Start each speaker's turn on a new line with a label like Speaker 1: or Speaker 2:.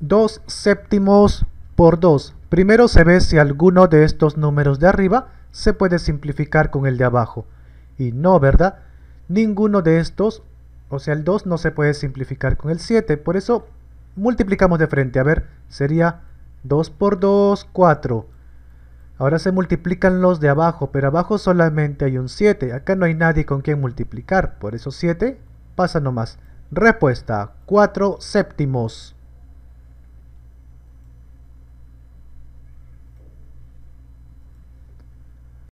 Speaker 1: 2 séptimos por 2. Primero se ve si alguno de estos números de arriba se puede simplificar con el de abajo. Y no, ¿verdad? Ninguno de estos, o sea el 2 no se puede simplificar con el 7. Por eso multiplicamos de frente. A ver, sería 2 por 2, 4. Ahora se multiplican los de abajo, pero abajo solamente hay un 7. Acá no hay nadie con quien multiplicar, por eso 7 pasa nomás. Respuesta, 4 séptimos.